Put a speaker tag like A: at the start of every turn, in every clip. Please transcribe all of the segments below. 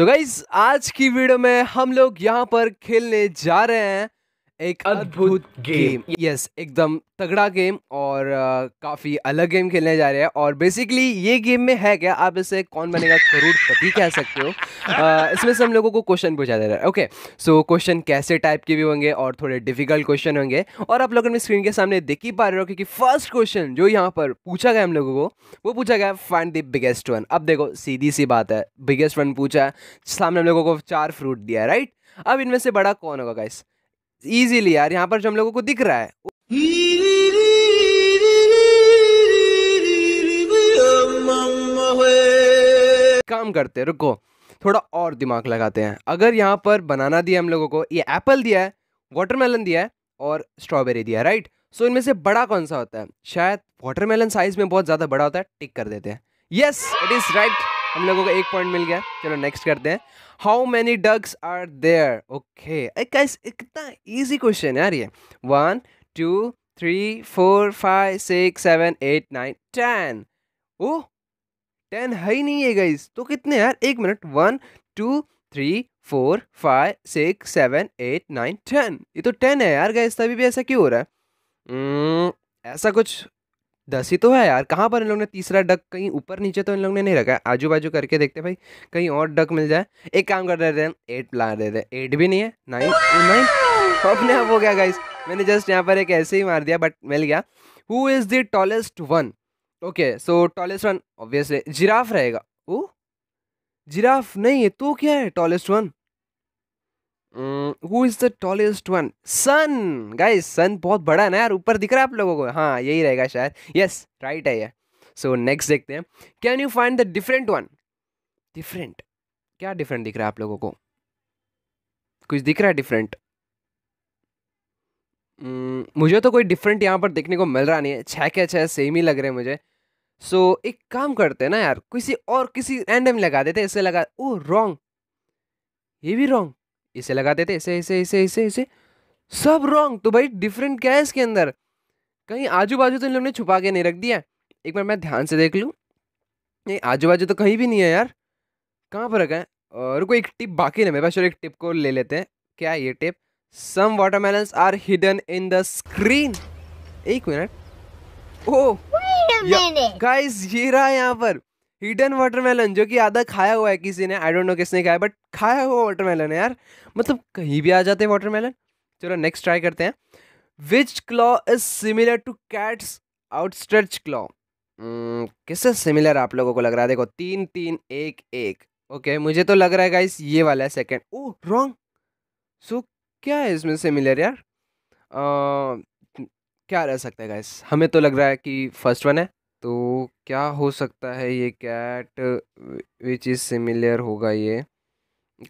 A: तो गाइज आज की वीडियो में हम लोग यहाँ पर खेलने जा रहे हैं एक अद्भुत गेम यस एकदम तगड़ा गेम और काफ़ी अलग गेम खेलने जा रहे हैं और बेसिकली ये गेम में है क्या आप इसे कौन बनेगा करोड़पति कह सकते हो इसमें से हम लोगों को क्वेश्चन पूछा जा रहा है ओके सो क्वेश्चन कैसे टाइप के भी होंगे और थोड़े डिफिकल्ट क्वेश्चन होंगे और आप लोग अपने स्क्रीन के सामने देख ही पा रहे हो क्योंकि फर्स्ट क्वेश्चन जो यहाँ पर पूछा गया हम लोगों को वो पूछा गया फाइंड द बिगेस्ट वन अब देखो सीधी सी बात है बिगेस्ट वन पूछा है सामने हम लोगों को चार फ्रूट दिया राइट अब इनमें से बड़ा कौन होगा गाइस इजीली यार यहाँ पर जो हम लोगों को दिख रहा है काम करते रुको थोड़ा और दिमाग लगाते हैं अगर यहाँ पर बनाना दिया हम लोगों को ये एप्पल दिया है वाटरमेलन दिया है और स्ट्रॉबेरी दिया राइट सो so, इनमें से बड़ा कौन सा होता है शायद वाटरमेलन साइज में बहुत ज़्यादा बड़ा होता है टिक कर देते हैं यस इट इज़ राइट हम लोगों को एक पॉइंट मिल गया चलो नेक्स्ट करते हैं how many dogs are there okay कितना ईजी क्वेश्चन है यार ये one two three four five six seven eight nine ten oh ten है ही नहीं है गाइज तो कितने यार एक minute one two three four five six seven eight nine ten ये तो टेन है यार गाइज तभी भी ऐसा क्यों हो रहा है hmm, ऐसा कुछ दस ही तो है यार कहाँ पर इन लोगों ने तीसरा डक कहीं ऊपर नीचे तो इन लोग ने नहीं रखा है आजू बाजू करके देखते भाई कहीं और डक मिल जाए एक काम कर देते हैं एट ला देते हैं एट भी नहीं है नाइन नाइन अपने आप हो गया गाइस मैंने जस्ट यहाँ पर एक ऐसे ही मार दिया बट मिल गया who is the tallest one okay so tallest one obviously giraffe रहेगा ओ oh? जिराफ नहीं है तो क्या है tallest one who is the tallest one sun guys sun बहुत बड़ा है ना यार ऊपर दिख रहा है आप लोगों को हाँ यही रहेगा शायद यस राइट है ये सो नेक्स्ट देखते हैं can you find the different one different क्या डिफरेंट दिख रहा है आप लोगों को कुछ दिख रहा है डिफरेंट mm, हम्म, मुझे तो कोई डिफरेंट यहाँ पर देखने को मिल रहा नहीं है छः के छः सेम ही लग रहे हैं मुझे सो so, एक काम करते हैं ना यार किसी और किसी रैंडम लगा देते ऐसे लगा ओ रॉन्ग ये भी रॉन्ग इसे लगाते थे इसे इसे इसे इसे इसे सब रॉन्ग तो भाई डिफरेंट क्या है इसके अंदर कहीं आजू बाजू तो इन लोगों ने छुपा के नहीं रख दिया एक बार मैं ध्यान से देख लूँ नहीं आजू बाजू तो कहीं भी नहीं है यार कहाँ पर रखा है और कोई एक टिप बाकी ना मेरे पास एक टिप को ले लेते हैं क्या है ये tip some watermelon are hidden in the screen एक मिनट ओह गाइस ये रहा यहाँ पर वाटर वाटरमेलन जो कि आधा खाया हुआ है किसी ने आई डोंट नो किसने खाया बट खाया हुआ वाटरमेलन है यार मतलब कहीं भी आ जाते हैं वाटरमेलन चलो नेक्स्ट ट्राई करते हैं which claw is similar to cat's outstretch claw किससे सिमिलर आप लोगों को लग रहा है देखो तीन तीन एक एक ओके okay, मुझे तो लग रहा है गाइस ये वाला है सेकेंड ओ रॉन्ग सो क्या है इसमें सिमिलर यार आ, uh, क्या रह सकता है गाइस हमें तो लग रहा है कि फर्स्ट वन है तो क्या हो सकता है ये कैट विच इज़ सिमिलर होगा ये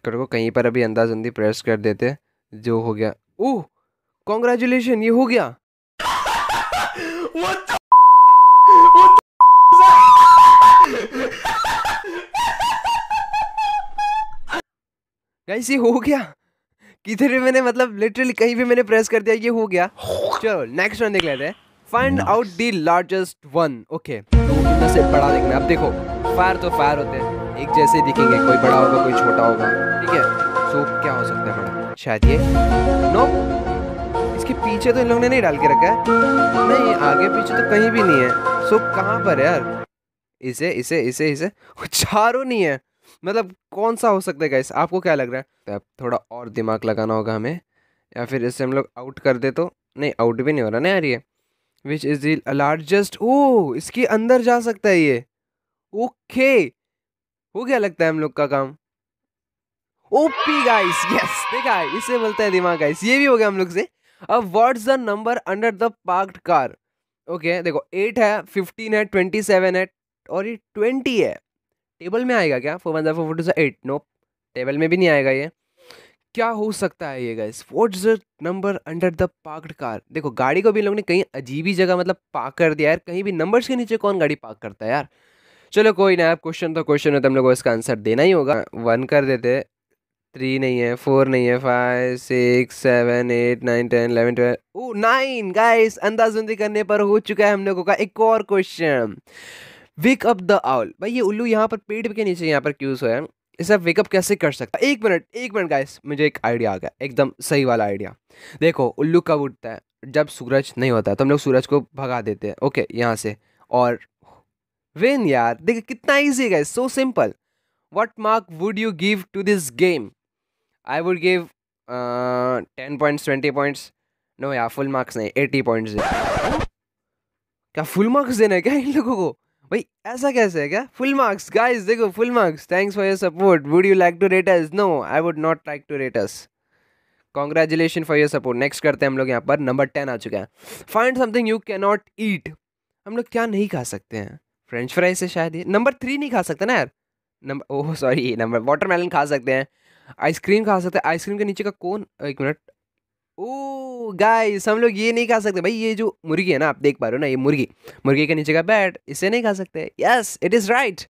A: कर को कहीं पर अभी अंदाजंदी प्रेस कर देते जो हो गया ओह कॉन्ग्रेचुलेशन ये हो गया कैसे ये हो गया किधर भी मैंने मतलब लिटरली कहीं भी मैंने प्रेस कर दिया ये हो गया चलो नेक्स्ट वन देख लेते हैं find out the largest one okay से बड़ा देखना अब देखो फायर तो फायर होते हैं एक जैसे दिखेंगे कोई बड़ा होगा कोई छोटा होगा ठीक है सो so, क्या हो सकता है बड़ा शायद ये नो no? इसके पीछे तो इन लोगों ने नहीं डाल के रखा है नहीं आगे पीछे तो कहीं भी नहीं है सो so, कहाँ पर है यार इसे इसे इसे इसे चारों नहीं है मतलब कौन सा हो सकता है गाइस आपको क्या लग रहा है तो अब थोड़ा और दिमाग लगाना होगा हमें या फिर इसे हम लोग आउट कर दे तो नहीं आउट भी नहीं हो रहा ना यार ये विच इज़ दार्जेस्ट ओ इसके अंदर जा सकता है ये ओके हो गया लगता है हम लोग का काम ओपी गाइस यस देखा इसे बोलता है दिमाग गाइस ये भी हो गया हम लोग से अब what's the number under the parked car okay देखो एट है फिफ्टीन है ट्वेंटी सेवन है और ये ट्वेंटी है टेबल में आएगा क्या four one four two eight no table में भी नहीं आएगा ये क्या हो सकता है ये guys is number under the parked car देखो गाड़ी को भी लोग ने कहीं अजीब ही जगह मतलब पार्क कर दिया यार कहीं भी नंबर्स के नीचे कौन गाड़ी पार्क करता है यार चलो कोई ना आप क्वेश्चन तो क्वेश्चन है तो हम लोग को इसका आंसर देना ही होगा वन कर देते थ्री नहीं है फोर नहीं है five six seven eight nine ten eleven twelve oh nine guys अंदाजबंदी करने पर हो चुका है हम लोगों का एक और question wake up the owl भाई ये उल्लू यहाँ पर पेड़ के नीचे यहाँ पर क्यूज हुआ है इसे वेकअप कैसे कर सकता है एक मिनट एक मिनट गाइस मुझे एक आइडिया आ गया एकदम सही वाला आइडिया देखो उल्लू कब उठता है जब सूरज नहीं होता तो हम लोग सूरज को भगा देते हैं ओके यहाँ से और विन यार देखिए कितना ईजी है guys so simple what mark would you give to this game I would give ten points twenty points no यार फुल मार्क्स नहीं एटी पॉइंट्स क्या फुल मार्क्स देना है क्या इन लोगों को भाई ऐसा कैसे है क्या फुल मार्क्स गाइस देखो full marks thanks for your support would you like to rate us no I would not like to rate us congratulation for your support next करते हैं हम लोग यहाँ पर नंबर टेन आ चुका है find something you cannot eat हम लोग क्या नहीं खा सकते हैं फ्रेंच फ्राइज से शायद ये नंबर थ्री नहीं खा सकते ना यार number oh sorry number watermelon खा सकते हैं आइसक्रीम खा सकते हैं आइसक्रीम के नीचे का कौन एक मिनट ओ गाइस हम लोग ये नहीं खा सकते भाई ये जो मुर्गी है ना आप देख पा रहे हो ना ये मुर्गी मुर्गी के नीचे का बैट इसे नहीं खा सकते यस इट इज़ राइट